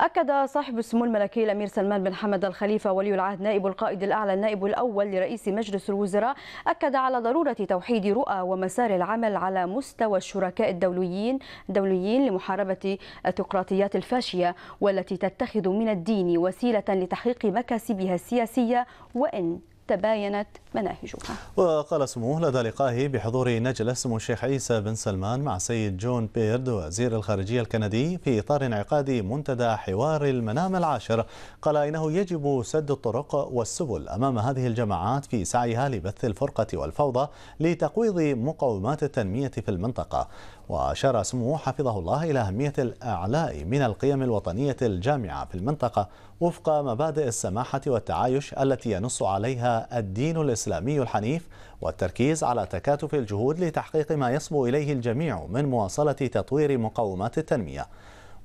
أكد صاحب السمو الملكي الأمير سلمان بن حمد الخليفة ولي العهد نائب القائد الأعلى النائب الأول لرئيس مجلس الوزراء أكد على ضرورة توحيد رؤى ومسار العمل على مستوى الشركاء الدوليين الدوليين لمحاربة التقراطيات الفاشية والتي تتخذ من الدين وسيلة لتحقيق مكاسبها السياسية وإن تباينت مناهجها وقال سموه لدى لقائه بحضور نجل سمو الشيخ عيسى بن سلمان مع سيد جون بيرد وزير الخارجية الكندي في إطار انعقاد منتدى حوار المنام العاشر قال إنه يجب سد الطرق والسبل أمام هذه الجماعات في سعيها لبث الفرقة والفوضى لتقويض مقومات التنمية في المنطقة وأشار سموه حفظه الله إلى أهمية الأعلاء من القيم الوطنية الجامعة في المنطقة وفق مبادئ السماحة والتعايش التي ينص عليها الدين الإسلامي الحنيف والتركيز على تكاتف الجهود لتحقيق ما يصبو إليه الجميع من مواصلة تطوير مقومات التنمية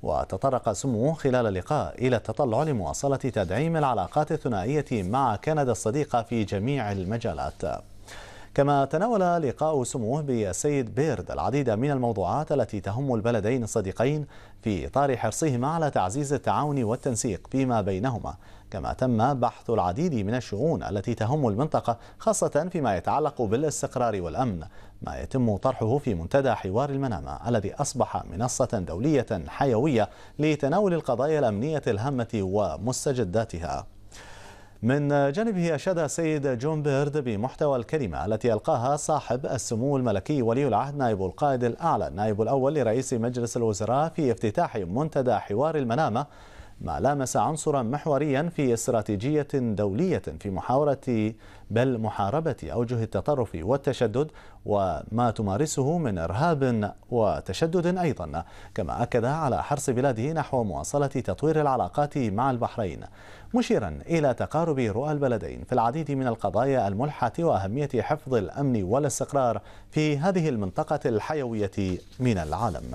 وتطرق سموه خلال اللقاء إلى التطلع لمواصلة تدعيم العلاقات الثنائية مع كندا الصديقة في جميع المجالات كما تناول لقاء سموه بالسيد بيرد العديد من الموضوعات التي تهم البلدين الصديقين في إطار حرصهما على تعزيز التعاون والتنسيق فيما بينهما كما تم بحث العديد من الشؤون التي تهم المنطقة خاصة فيما يتعلق بالاستقرار والأمن ما يتم طرحه في منتدى حوار المنامة الذي أصبح منصة دولية حيوية لتناول القضايا الأمنية الهامة ومستجداتها من جانبه أشاد سيد جون بيرد بمحتوى الكلمة التي ألقاها صاحب السمو الملكي ولي العهد نائب القائد الأعلى النائب الأول لرئيس مجلس الوزراء في افتتاح منتدى حوار المنامة ما لامس عنصرا محوريا في استراتيجية دولية في محاورة بل محاربة أوجه التطرف والتشدد وما تمارسه من إرهاب وتشدد أيضا كما أكد على حرص بلاده نحو مواصلة تطوير العلاقات مع البحرين مشيرا إلى تقارب رؤى البلدين في العديد من القضايا الملحة وأهمية حفظ الأمن والاستقرار في هذه المنطقة الحيوية من العالم